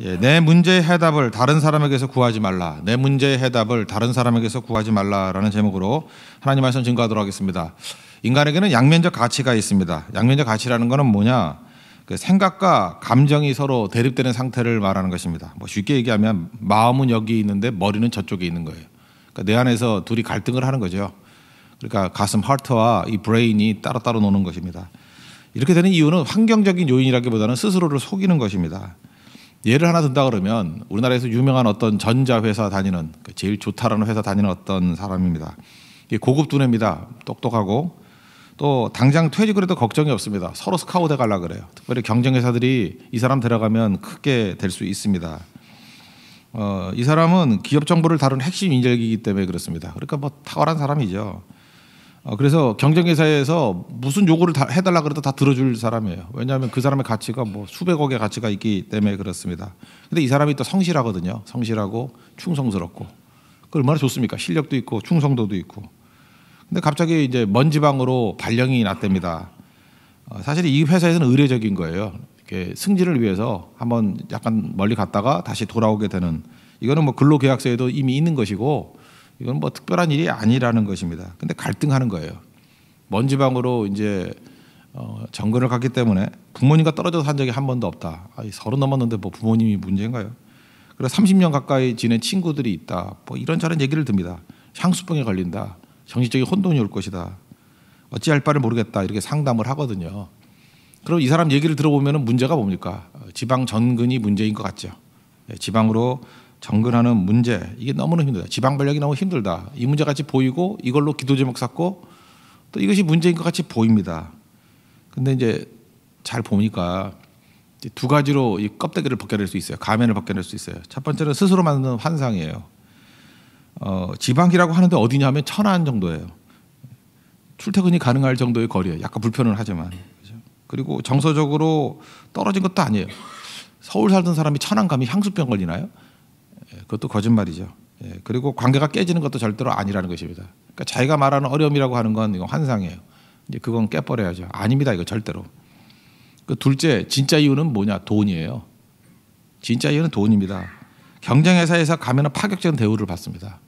예, 내 문제의 해답을 다른 사람에게서 구하지 말라. 내 문제의 해답을 다른 사람에게서 구하지 말라라는 제목으로 하나님 말씀 증거하도록 하겠습니다. 인간에게는 양면적 가치가 있습니다. 양면적 가치라는 것은 뭐냐? 그 생각과 감정이 서로 대립되는 상태를 말하는 것입니다. 뭐 쉽게 얘기하면 마음은 여기 있는데 머리는 저쪽에 있는 거예요. 그러니까 내 안에서 둘이 갈등을 하는 거죠. 그러니까 가슴 하트와 이 브레인이 따로따로 노는 것입니다. 이렇게 되는 이유는 환경적인 요인이라기보다는 스스로를 속이는 것입니다. 예를 하나 든다 그러면 우리나라에서 유명한 어떤 전자회사 다니는 그 제일 좋다라는 회사 다니는 어떤 사람입니다. 고급 두뇌입니다. 똑똑하고 또 당장 퇴직을 해도 걱정이 없습니다. 서로 스카우트 해 갈라 그래요. 특별히 경쟁회사들이 이 사람 들어가면 크게 될 수 있습니다. 어, 이 사람은 기업 정보를 다룬 핵심 인재이기 때문에 그렇습니다. 그러니까 뭐 탁월한 사람이죠. 어, 그래서 경쟁회사에서 무슨 요구를 해달라 그래도 다 들어줄 사람이에요. 왜냐하면 그 사람의 가치가 뭐 수백억의 가치가 있기 때문에 그렇습니다. 근데 이 사람이 또 성실하거든요. 성실하고 충성스럽고 그 얼마나 좋습니까? 실력도 있고 충성도도 있고. 근데 갑자기 이제 먼 지방으로 발령이 났답니다. 어, 사실 이 회사에서는 의례적인 거예요. 이렇게 승진을 위해서 한번 약간 멀리 갔다가 다시 돌아오게 되는 이거는 뭐 근로계약서에도 이미 있는 것이고 이건 뭐 특별한 일이 아니라는 것입니다. 근데 갈등하는 거예요. 먼 지방으로 이제 어, 정근을 갔기 때문에 부모님과 떨어져서 한 적이 한 번도 없다. 아니, 서른 넘었는데 뭐 부모님이 문제인가요? 그래서 30년 가까이 지낸 친구들이 있다. 뭐 이런저런 얘기를 듭니다. 향수병에 걸린다. 정신적인 혼돈이 올 것이다. 어찌할 바를 모르겠다. 이렇게 상담을 하거든요. 그럼 이 사람 얘기를 들어보면 문제가 뭡니까? 어, 지방 전근이 문제인 것 같죠. 예, 지방으로 정근하는 문제 이게 너무나 힘들다. 지방 발력이 너무 힘들다. 이 문제 같이 보이고 이걸로 기도 제목 삼고 또 이것이 문제인 것 같이 보입니다. 근데 이제 잘 보니까 두 가지로 이 껍데기를 벗겨낼 수 있어요. 가면을 벗겨낼 수 있어요. 첫 번째는 스스로 만든 환상이에요. 어, 지방이라고 하는데 어디냐 하면 천안 정도예요. 출퇴근이 가능할 정도의 거리예요. 약간 불편은 하지만. 그죠? 그리고 정서적으로 떨어진 것도 아니에요. 서울 살던 사람이 천안 가면 향수병 걸리나요? 예, 그것도 거짓말이죠. 예, 그리고 관계가 깨지는 것도 절대로 아니라는 것입니다. 그러니까 자기가 말하는 어려움이라고 하는 건 이건 환상이에요. 이제 그건 깨버려야죠. 아닙니다. 이거 절대로. 그 둘째, 진짜 이유는 뭐냐? 돈이에요. 진짜 이유는 돈입니다. 경쟁회사에서 가면 파격적인 대우를 받습니다.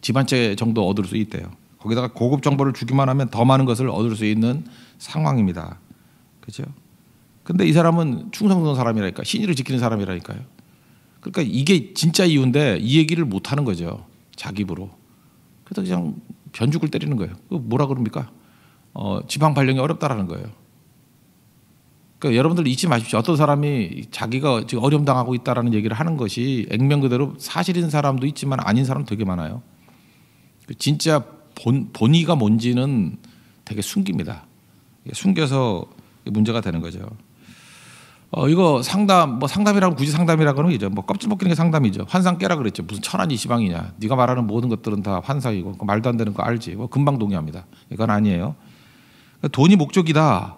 집한채 정도 얻을 수 있대요. 거기다가 고급 정보를 주기만 하면 더 많은 것을 얻을 수 있는 상황입니다. 그죠? 근데 이 사람은 충성스러운 사람이라니까, 신의를 지키는 사람이라니까요. 그러니까 이게 진짜 이유인데 이 얘기를 못 하는 거죠. 자기 입으로. 그래서 그냥 변죽을 때리는 거예요. 그 뭐라 그럽니까? 어, 지방 발령이 어렵다라는 거예요. 그러니까 여러분들 잊지 마십시오. 어떤 사람이 자기가 지금 어려움 당하고 있다라는 얘기를 하는 것이 액면 그대로 사실인 사람도 있지만 아닌 사람 되게 많아요. 그 진짜 본, 본의가 뭔지는 되게 숨깁니다. 숨겨서 문제가 되는 거죠. 어, 이거 상담 뭐 상담이라고 굳이 상담이라고는 이제 뭐 껍질 벗기는 게 상담이죠. 환상 깨라 그랬죠. 무슨 천안이 시방이냐. 네가 말하는 모든 것들은 다 환상이고 그 말도 안 되는 거 알지. 뭐 금방 동의합니다. 이건 아니에요. 그러니까 돈이 목적이다.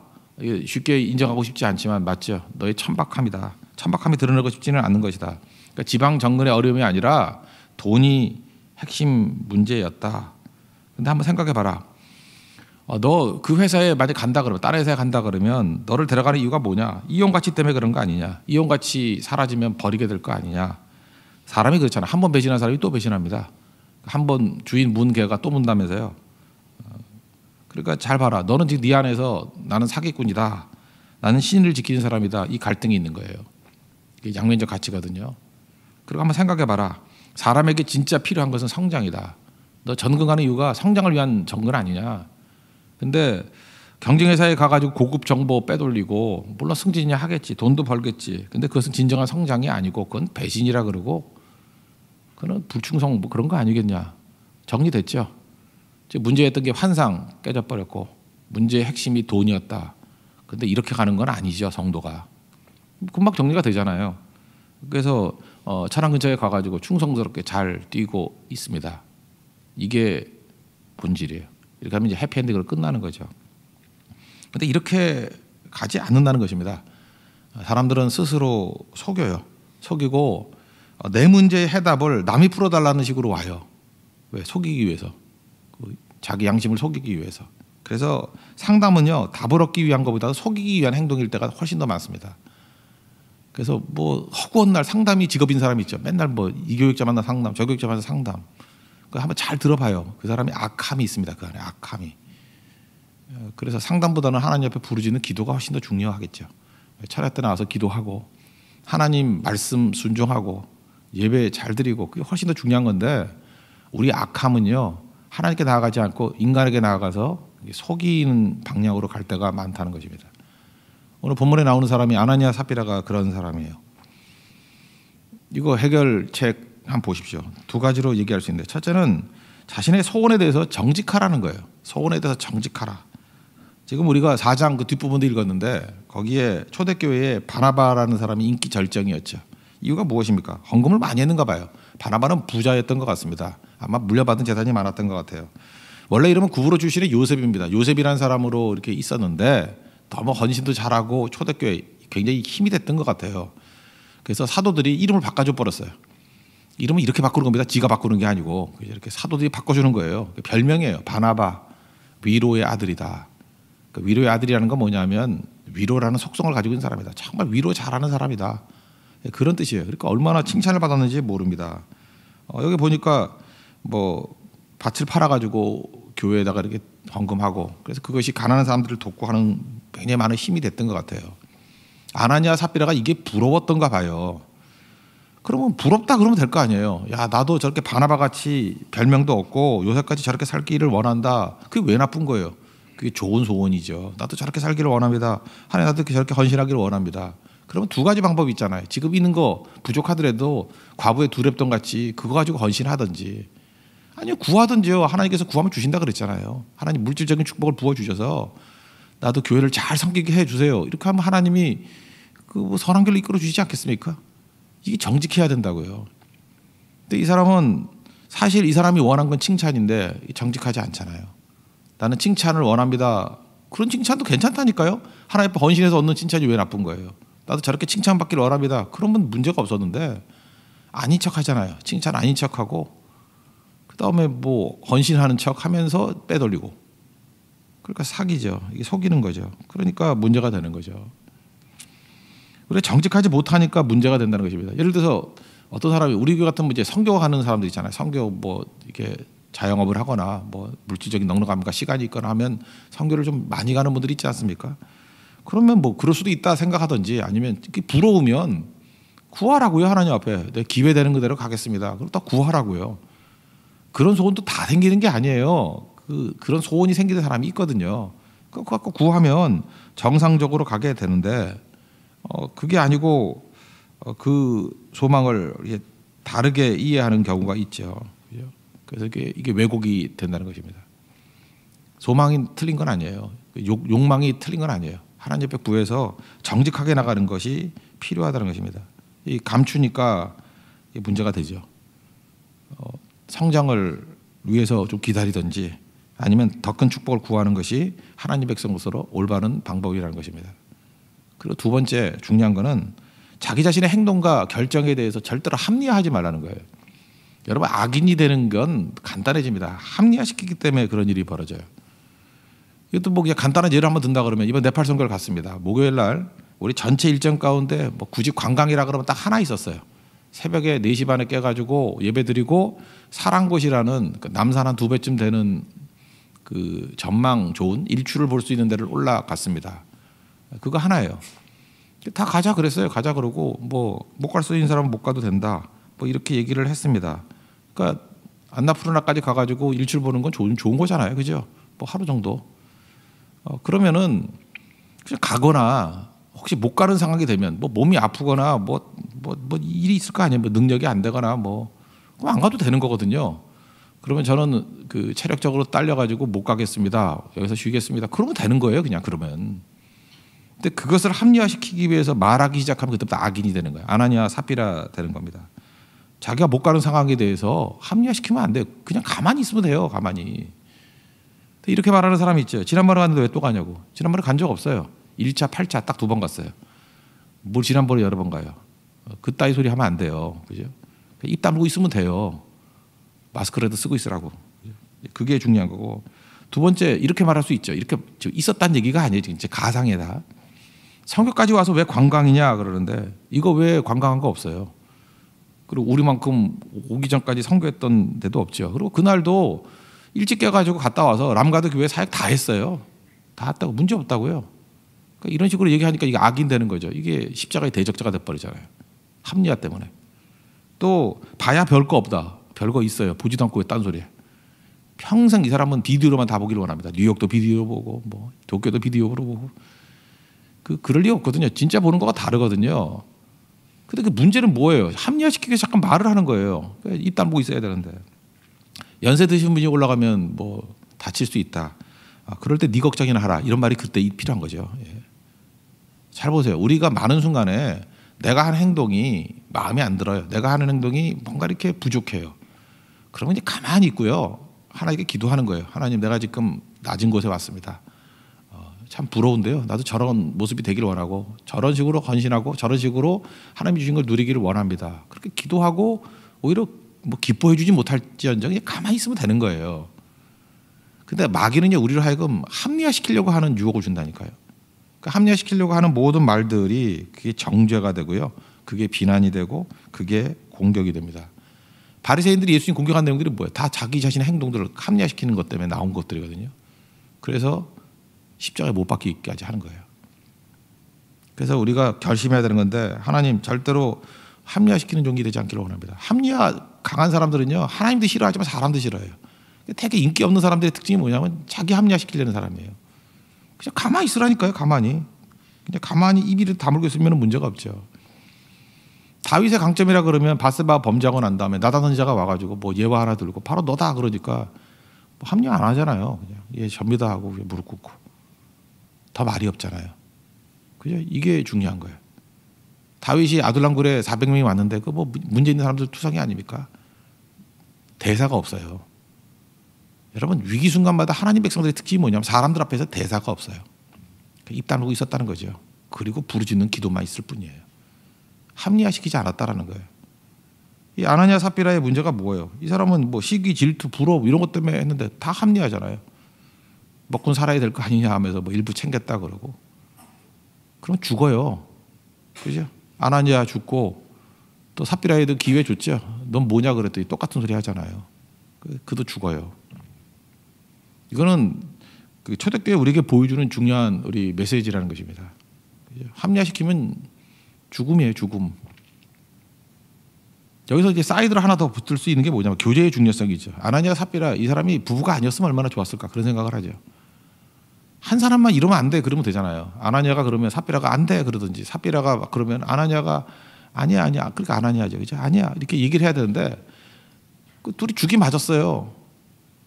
쉽게 인정하고 싶지 않지만 맞죠. 너의 천박함이다. 천박함이 드러내고 싶지는 않은 것이다. 그러니까 지방 정근의 어려움이 아니라 돈이 핵심 문제였다. 근데 한번 생각해 봐라. 어, 너그 회사에 만약 간다 그러면 다른 회사에 간다 그러면 너를 데려가는 이유가 뭐냐? 이용 가치 때문에 그런 거 아니냐? 이용 가치 사라지면 버리게 될 거 아니냐? 사람이 그렇잖아. 한 번 배신한 사람이 또 배신합니다. 한 번 주인 문 개가 또 문다면서요. 어, 그러니까 잘 봐라. 너는 지금 네 안에서 나는 사기꾼이다. 나는 신을 지키는 사람이다. 이 갈등이 있는 거예요. 이게 양면적 가치거든요. 그리고 한번 생각해 봐라. 사람에게 진짜 필요한 것은 성장이다. 너 전근하는 이유가 성장을 위한 전근 아니냐? 근데 경쟁회사에 가가지고 고급 정보 빼돌리고 물론 승진이야 하겠지 돈도 벌겠지 근데 그것은 진정한 성장이 아니고 그건 배신이라 그러고 그는 불충성 뭐 그런 거 아니겠냐 정리됐죠 문제였던 게 환상 깨져버렸고 문제의 핵심이 돈이었다 근데 이렇게 가는 건 아니죠 성도가 금방 정리가 되잖아요 그래서 어, 차량 근처에 가가지고 충성스럽게 잘 뛰고 있습니다 이게 본질이에요 이렇게 하면 이제 해피엔딩으로 끝나는 거죠. 근데 이렇게 가지 않는다는 것입니다. 사람들은 스스로 속여요. 속이고 어, 내 문제의 해답을 남이 풀어달라는 식으로 와요. 왜 속이기 위해서, 그 자기 양심을 속이기 위해서. 그래서 상담은요 답을 얻기 위한 것보다 속이기 위한 행동일 때가 훨씬 더 많습니다. 그래서 뭐 허구한 날 상담이 직업인 사람이 있죠. 맨날 뭐 이 교육자 만나 상담, 저 교육자 만나 상담. 그 한번 잘 들어봐요. 그 사람이 악함이 있습니다. 그 안에 악함이. 그래서 상담보다는 하나님 옆에 부르짖는 기도가 훨씬 더 중요하겠죠. 차례 때 나와서 기도하고 하나님 말씀 순종하고 예배 잘 드리고 그게 훨씬 더 중요한 건데 우리 악함은요 하나님께 나아가지 않고 인간에게 나아가서 속이는 방향으로 갈 때가 많다는 것입니다. 오늘 본문에 나오는 사람이 아나니아 사피라가 그런 사람이에요. 이거 해결책 한번 보십시오. 두 가지로 얘기할 수 있는데 첫째는 자신의 소원에 대해서 정직하라는 거예요. 소원에 대해서 정직하라. 지금 우리가 4장 그 뒷부분도 읽었는데 거기에 초대교회에 바나바라는 사람이 인기 절정이었죠. 이유가 무엇입니까? 헌금을 많이 했는가 봐요. 바나바는 부자였던 것 같습니다. 아마 물려받은 재산이 많았던 것 같아요. 원래 이름은 구부로 주시는 요셉입니다. 요셉이라는 사람으로 이렇게 있었는데 너무 헌신도 잘하고 초대교회 굉장히 힘이 됐던 것 같아요. 그래서 사도들이 이름을 바꿔줘 버렸어요. 이름은 이렇게 바꾸는 겁니다. 지가 바꾸는 게 아니고 이렇게 사도들이 바꿔주는 거예요. 그 별명이에요. 바나바 위로의 아들이다. 그 위로의 아들이라는 건 뭐냐면 위로라는 속성을 가지고 있는 사람이다. 정말 위로 잘하는 사람이다. 예, 그런 뜻이에요. 그러니까 얼마나 칭찬을 받았는지 모릅니다. 어, 여기 보니까 뭐 밭을 팔아가지고 교회에다가 이렇게 헌금하고 그래서 그것이 가난한 사람들을 돕고 하는 굉장히 많은 힘이 됐던 것 같아요. 아나니아 삽비라가 이게 부러웠던가 봐요. 그러면 부럽다 그러면 될 거 아니에요. 야 나도 저렇게 바나바 같이 별명도 없고 요새까지 저렇게 살기를 원한다. 그게 왜 나쁜 거예요? 그게 좋은 소원이죠. 나도 저렇게 살기를 원합니다. 하나님 나도 저렇게 헌신하기를 원합니다. 그러면 두 가지 방법이 있잖아요. 지금 있는 거 부족하더라도 과부의 두렵던 같이 그거 가지고 헌신하든지 아니 구하든지요. 하나님께서 구하면 주신다 그랬잖아요. 하나님 물질적인 축복을 부어 주셔서 나도 교회를 잘 섬기게 해 주세요. 이렇게 하면 하나님이 그 뭐 선한 길로 이끌어 주시지 않겠습니까? 이게 정직해야 된다고요. 근데 이 사람은 사실 이 사람이 원한 건 칭찬인데 정직하지 않잖아요. 나는 칭찬을 원합니다. 그런 칭찬도 괜찮다니까요. 하나님 앞에 헌신해서 얻는 칭찬이 왜 나쁜 거예요? 나도 저렇게 칭찬받기를 원합니다. 그러면 문제가 없었는데 아닌 척 하잖아요. 칭찬 아닌 척 하고 그 다음에 뭐 헌신하는 척 하면서 빼돌리고 그러니까 사기죠. 이게 속이는 거죠. 그러니까 문제가 되는 거죠. 우리가 정직하지 못하니까 문제가 된다는 것입니다. 예를 들어서 어떤 사람이 우리 교 같은 이제 성교하는 사람들 있잖아요. 성교 뭐 이렇게 자영업을 하거나 뭐 물질적인 넉넉함과 시간이 있거나 하면 성교를 좀 많이 가는 분들이 있지 않습니까? 그러면 뭐 그럴 수도 있다 생각하든지 아니면 부러우면 구하라고요 하나님 앞에 내 기회 되는 그대로 가겠습니다. 그럼 딱 구하라고요. 그런 소원도 다 생기는 게 아니에요. 그 그런 소원이 생기는 사람이 있거든요. 그거 갖고 구하면 정상적으로 가게 되는데 어, 그게 아니고 어, 그 소망을 다르게 이해하는 경우가 있죠. 그래서 이게, 이게 왜곡이 된다는 것입니다. 소망이 틀린 건 아니에요. 그 욕, 욕망이 틀린 건 아니에요. 하나님 옆에 구해서 정직하게 나가는 것이 필요하다는 것입니다. 이 감추니까 문제가 되죠. 어, 성장을 위해서 좀 기다리든지 아니면 더 큰 축복을 구하는 것이 하나님 백성으로서 올바른 방법이라는 것입니다. 그리고 두 번째 중요한 거는 자기 자신의 행동과 결정에 대해서 절대로 합리화하지 말라는 거예요. 여러분 악인이 되는 건 간단해집니다. 합리화시키기 때문에 그런 일이 벌어져요. 이것도 뭐 그냥 간단한 예를 한번 든다 그러면 이번 네팔 선거를 갔습니다. 목요일 날 우리 전체 일정 가운데 뭐 굳이 관광이라 그러면 딱 하나 있었어요. 새벽에 4시 반에 깨가지고 예배 드리고 사랑곳이라는 그 남산 한 두 배쯤 되는 그 전망 좋은 일출을 볼 수 있는 데를 올라갔습니다. 그거 하나예요. 다 가자 그랬어요. 가자 그러고 뭐 못 갈 수 있는 사람은 못 가도 된다. 뭐 이렇게 얘기를 했습니다. 그러니까 안나푸르나까지 가가지고 일출 보는 건 좋은 좋은 거잖아요, 그죠? 뭐 하루 정도. 어, 그러면은 그냥 가거나 혹시 못 가는 상황이 되면 뭐 몸이 아프거나 뭐 뭐뭐 뭐, 뭐 일이 있을 거 아니에요. 뭐 능력이 안 되거나 뭐 안 가도 되는 거거든요. 그러면 저는 그 체력적으로 딸려가지고 못 가겠습니다. 여기서 쉬겠습니다. 그러면 되는 거예요, 그냥 그러면. 근데 그것을 합리화시키기 위해서 말하기 시작하면 그때부터 악인이 되는 거예요. 아나니아 사피라 되는 겁니다. 자기가 못 가는 상황에 대해서 합리화시키면 안 돼. 그냥 가만히 있으면 돼요. 가만히. 이렇게 말하는 사람이 있죠. 지난번에 갔는데 왜 또 가냐고. 지난번에 간 적 없어요. 1차, 8차 딱 두 번 갔어요. 뭘 지난번에 여러 번 가요. 어, 그따위 소리 하면 안 돼요. 그죠? 입 다물고 있으면 돼요. 마스크라도 쓰고 있으라고. 그게 중요한 거고. 두 번째 이렇게 말할 수 있죠. 이렇게 있었다는 얘기가 아니에요. 이제 가상에다. 성교까지 와서 왜 관광이냐 그러는데 이거 왜 관광한 거 없어요. 그리고 우리만큼 오기 전까지 성교했던 데도 없죠. 그리고 그날도 일찍 깨가지고 갔다 와서 람가드 교회 사역 다 했어요. 다 했다고 문제 없다고요. 그러니까 이런 식으로 얘기하니까 이게 악인 되는 거죠. 이게 십자가의 대적자가 돼버리잖아요. 합리화 때문에. 또 봐야 별 거 없다. 별 거 있어요. 보지도 않고 왜딴 소리에. 평생 이 사람은 비디오로만 다 보기를 원합니다. 뉴욕도 비디오 보고 뭐 도쿄도 비디오로 보고 그 그럴 리 없거든요. 진짜 보는 거가 다르거든요. 근데 그 문제는 뭐예요? 합리화시키게 기위 잠깐 말을 하는 거예요. 그러니까 입 다물고 있어야 되는데 연세 드신 분이 올라가면 뭐 다칠 수 있다. 아, 그럴 때 네 걱정이나 하라. 이런 말이 그때 필요한 거죠. 예. 잘 보세요. 우리가 많은 순간에 내가 한 행동이 마음에 안 들어요. 내가 하는 행동이 뭔가 이렇게 부족해요. 그러면 이제 가만히 있고요. 하나님게 기도하는 거예요. 하나님, 내가 지금 낮은 곳에 왔습니다. 참 부러운데요. 나도 저런 모습이 되길 원하고 저런 식으로 헌신하고 저런 식으로 하나님이 주신 걸 누리기를 원합니다. 그렇게 기도하고 오히려 뭐 기뻐해 주지 못할지언정 가만히 있으면 되는 거예요. 근데 마귀는요 우리를 하여금 합리화시키려고 하는 유혹을 준다니까요. 그러니까 합리화시키려고 하는 모든 말들이 그게 정죄가 되고요. 그게 비난이 되고 그게 공격이 됩니다. 바리새인들이 예수님 공격한 내용들이 뭐예요? 다 자기 자신의 행동들을 합리화시키는 것 때문에 나온 것들이거든요. 그래서 십자가에 못 박히기까지 하는 거예요. 그래서 우리가 결심해야 되는 건데 하나님 절대로 합리화시키는 종교 되지 않기를 원합니다. 합리화 강한 사람들은요 하나님도 싫어하지만 사람도 싫어해요. 되게 인기 없는 사람들의 특징이 뭐냐면 자기 합리화시키려는 사람이에요. 그냥 가만히 있으라니까요. 가만히 그냥 가만히 이비를 다물고 있으면 문제가 없죠. 다윗의 강점이라 그러면 바스바 범죄하고 난 다음에 나다 선지자가 와가지고 뭐 예화 하나 들고 바로 너다 그러니까 뭐합화안 하잖아요. 그냥 예 전비다 하고 무릎 꿇고 더 말이 없잖아요. 그죠? 이게 중요한 거예요. 다윗이 아둘람굴에 400명이 왔는데 그 뭐 문제 있는 사람들 투성이 아닙니까? 대사가 없어요. 여러분 위기 순간마다 하나님 백성들의 특징이 뭐냐면 사람들 앞에서 대사가 없어요. 그 입 다물고 있었다는 거죠. 그리고 부르짖는 기도만 있을 뿐이에요. 합리화시키지 않았다라는 거예요. 이 아나니아 사피라의 문제가 뭐예요? 이 사람은 뭐 시기, 질투, 불업 이런 것 때문에 했는데 다 합리화잖아요. 먹고 살아야 될 거 아니냐 하면서 뭐 일부 챙겼다 그러고 그럼 죽어요. 그죠? 아나니아 죽고 또 삽비라에도 기회 줬죠. 넌 뭐냐 그랬더니 똑같은 소리 하잖아요. 그, 그도 죽어요. 이거는 그 초대교회 우리에게 보여주는 중요한 우리 메시지라는 것입니다. 합리화시키면 죽음이에요, 죽음. 여기서 이제 사이드를 하나 더 붙을 수 있는 게 뭐냐면 교제의 중요성이죠. 아나니아 삽비라 이 사람이 부부가 아니었으면 얼마나 좋았을까 그런 생각을 하죠. 한 사람만 이러면 안돼 그러면 되잖아요. 아나니아가 그러면 삽비라가 안 돼 그러든지 삽비라가 그러면 아나니아가 아니야 아니야 그러니까 아나니아죠 그죠 아니야 이렇게 얘기를 해야 되는데 그 둘이 죽이 맞았어요.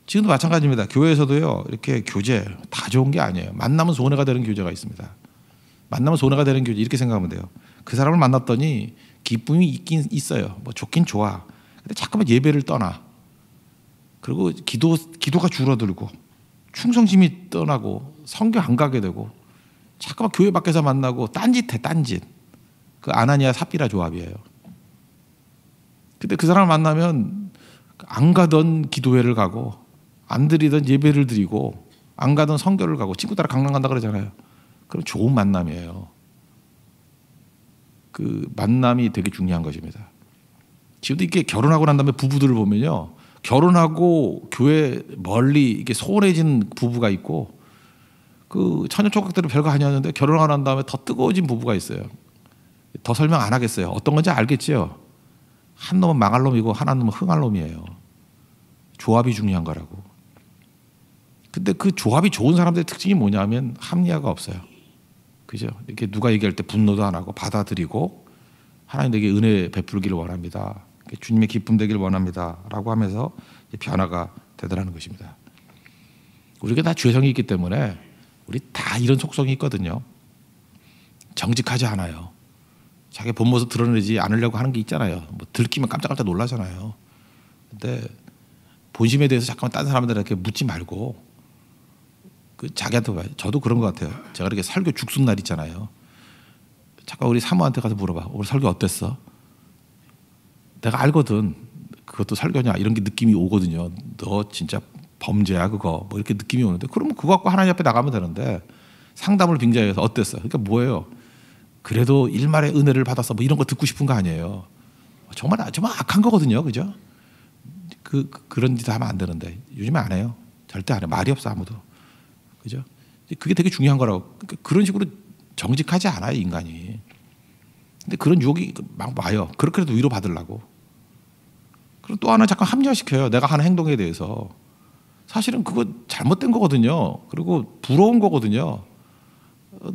지금도 마찬가지입니다. 교회에서도요 이렇게 교제 다 좋은 게 아니에요. 만나면 손해가 되는 교제가 있습니다. 만나면 손해가 되는 교제 이렇게 생각하면 돼요. 그 사람을 만났더니 기쁨이 있긴 있어요. 뭐 좋긴 좋아. 근데 자꾸만 예배를 떠나. 그리고 기도 기도가 줄어들고 충성심이 떠나고 성교 안 가게 되고 자꾸만 교회 밖에서 만나고 딴짓해 딴짓 그 아나니아 삽비라 조합이에요 근데 그 사람을 만나면 안 가던 기도회를 가고 안 드리던 예배를 드리고 안 가던 성교를 가고 친구 따라 강남 간다 그러잖아요 그럼 좋은 만남이에요 그 만남이 되게 중요한 것입니다 지금도 이렇게 결혼하고 난 다음에 부부들을 보면요 결혼하고 교회 멀리 이게 소홀해진 부부가 있고 그천연 촉각대로 별거 아니었는데 결혼하고 난 다음에 더 뜨거워진 부부가 있어요. 더 설명 안 하겠어요. 어떤 건지 알겠지요. 한 놈은 망할 놈이고 하나 놈은 흥할 놈이에요. 조합이 중요한 거라고. 근데 그 조합이 좋은 사람들의 특징이 뭐냐면 합리화가 없어요. 그죠? 이렇게 누가 얘기할 때 분노도 안 하고 받아들이고 하나님 에게 은혜 베풀기를 원합니다. 주님의 기쁨 되길 원합니다라고 하면서 변화가 되더라는 것입니다. 우리가 다 죄성이 있기 때문에 우리 다 이런 속성이 있거든요. 정직하지 않아요. 자기 본 모습 드러내지 않으려고 하는 게 있잖아요. 뭐 들키면 깜짝깜짝 놀라잖아요. 근데 본심에 대해서 잠깐만 딴 사람들한테 묻지 말고 그 자기한테 봐요. 저도 그런 것 같아요. 제가 이렇게 설교 죽순 날 있잖아요. 잠깐 우리 사모한테 가서 물어봐. 오늘 설교 어땠어? 내가 알거든. 그것도 설교냐 이런 게 느낌이 오거든요. 너 진짜 범죄야 그거 뭐 이렇게 느낌이 오는데 그러면 그거 갖고 하나님 앞에 나가면 되는데 상담을 빙자해서 어땠어? 그러니까 뭐예요? 그래도 일말의 은혜를 받아서 뭐 이런 거 듣고 싶은 거 아니에요. 정말 정말 악한 거거든요, 그죠? 그, 그 그런 짓 하면 안 되는데 요즘에 안 해요. 절대 안 해. 말이 없어 아무도. 그죠? 그게 되게 중요한 거라고. 그러니까 그런 식으로 정직하지 않아요 인간이. 근데 그런 유혹이 막 와요. 그렇게라도 위로 받으려고. 그리고 또 하나 잠깐 합리화시켜요. 내가 하는 행동에 대해서. 사실은 그거 잘못된 거거든요. 그리고 부러운 거거든요. 어,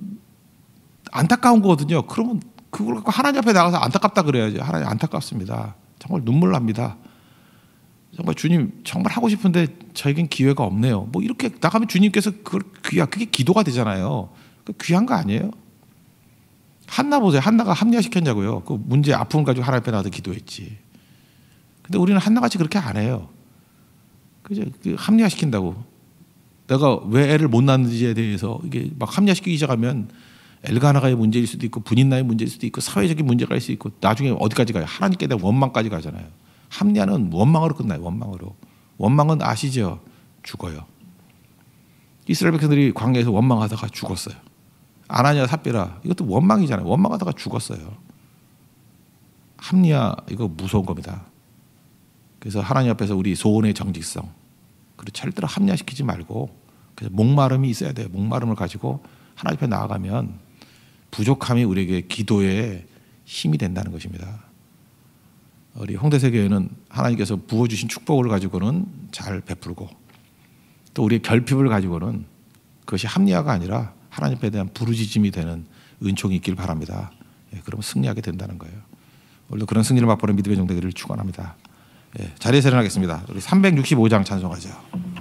안타까운 거거든요. 그러면 그걸 갖고 하나님 앞에 나가서 안타깝다 그래야지. 하나님 안타깝습니다. 정말 눈물 납니다. 정말 주님 정말 하고 싶은데 저에겐 기회가 없네요. 뭐 이렇게 나가면 주님께서 그걸 귀야 그게 기도가 되잖아요. 그 귀한 거 아니에요? 한나 보세요. 한나가 합리화시켰냐고요. 그 문제 아픔 가지고 하나님 앞에 나가서 기도했지. 근데 우리는 한나같이 그렇게 안 해요. 그죠? 그 합리화시킨다고. 내가 왜 애를 못 낳는지에 대해서 이게 막 합리화시키기 시작하면 엘가나가의 문제일 수도 있고 분인나의 문제일 수도 있고 사회적인 문제가 있을 수 있고 나중에 어디까지 가요? 하나님께 대한 원망까지 가잖아요. 합리화는 원망으로 끝나요. 원망으로. 원망은 아시죠? 죽어요. 이스라엘 백성들이 광야에서 원망하다가 죽었어요. 아나냐 삽비라 이것도 원망이잖아요. 원망하다가 죽었어요. 합리화 이거 무서운 겁니다. 그래서 하나님 앞에서 우리 소원의 정직성 그리고 절대로 합리화시키지 말고 그래서 목마름이 있어야 돼요. 목마름을 가지고 하나님 앞에 나아가면 부족함이 우리에게 기도의 힘이 된다는 것입니다. 우리 홍대세교회는 하나님께서 부어주신 축복을 가지고는 잘 베풀고 또 우리의 결핍을 가지고는 그것이 합리화가 아니라 하나님 앞에 대한 부르짖음이 되는 은총이 있길 바랍니다. 예, 그러면 승리하게 된다는 거예요. 오늘 그런 승리를 맛보는 믿음의 종대기를 축원합니다. 예, 자리에서 일어나겠습니다. 우리 365장 찬송하죠.